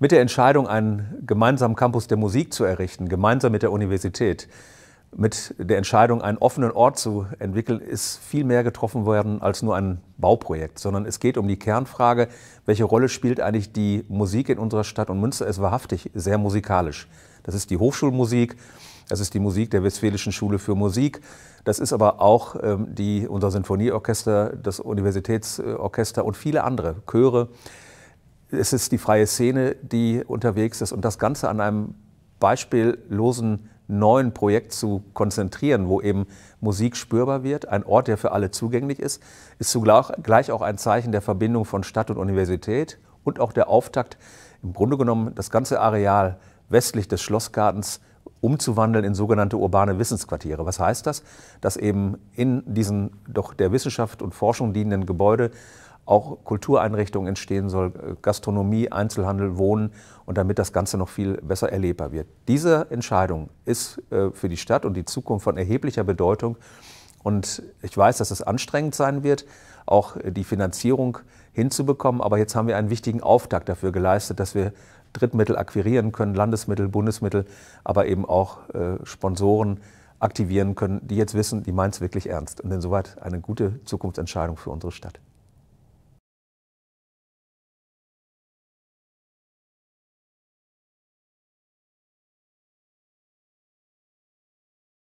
Mit der Entscheidung, einen gemeinsamen Campus der Musik zu errichten, gemeinsam mit der Universität, mit der Entscheidung, einen offenen Ort zu entwickeln, ist viel mehr getroffen worden als nur ein Bauprojekt, sondern es geht um die Kernfrage, welche Rolle spielt eigentlich die Musik in unserer Stadt? Und Münster ist wahrhaftig sehr musikalisch. Das ist die Hochschulmusik, das ist die Musik der Westfälischen Schule für Musik, das ist aber auch ähm, die, unser Sinfonieorchester, das Universitätsorchester und viele andere Chöre es ist die freie Szene, die unterwegs ist und das Ganze an einem beispiellosen neuen Projekt zu konzentrieren, wo eben Musik spürbar wird, ein Ort, der für alle zugänglich ist, ist zugleich auch ein Zeichen der Verbindung von Stadt und Universität und auch der Auftakt, im Grunde genommen das ganze Areal westlich des Schlossgartens umzuwandeln in sogenannte urbane Wissensquartiere. Was heißt das? Dass eben in diesen doch der Wissenschaft und Forschung dienenden Gebäude auch Kultureinrichtungen entstehen soll, äh, Gastronomie, Einzelhandel, Wohnen und damit das Ganze noch viel besser erlebbar wird. Diese Entscheidung ist äh, für die Stadt und die Zukunft von erheblicher Bedeutung. Und ich weiß, dass es anstrengend sein wird, auch äh, die Finanzierung hinzubekommen. Aber jetzt haben wir einen wichtigen Auftakt dafür geleistet, dass wir Drittmittel akquirieren können, Landesmittel, Bundesmittel, aber eben auch Sponsoren aktivieren können, die jetzt wissen, die meint es wirklich ernst. Und insoweit eine gute Zukunftsentscheidung für unsere Stadt.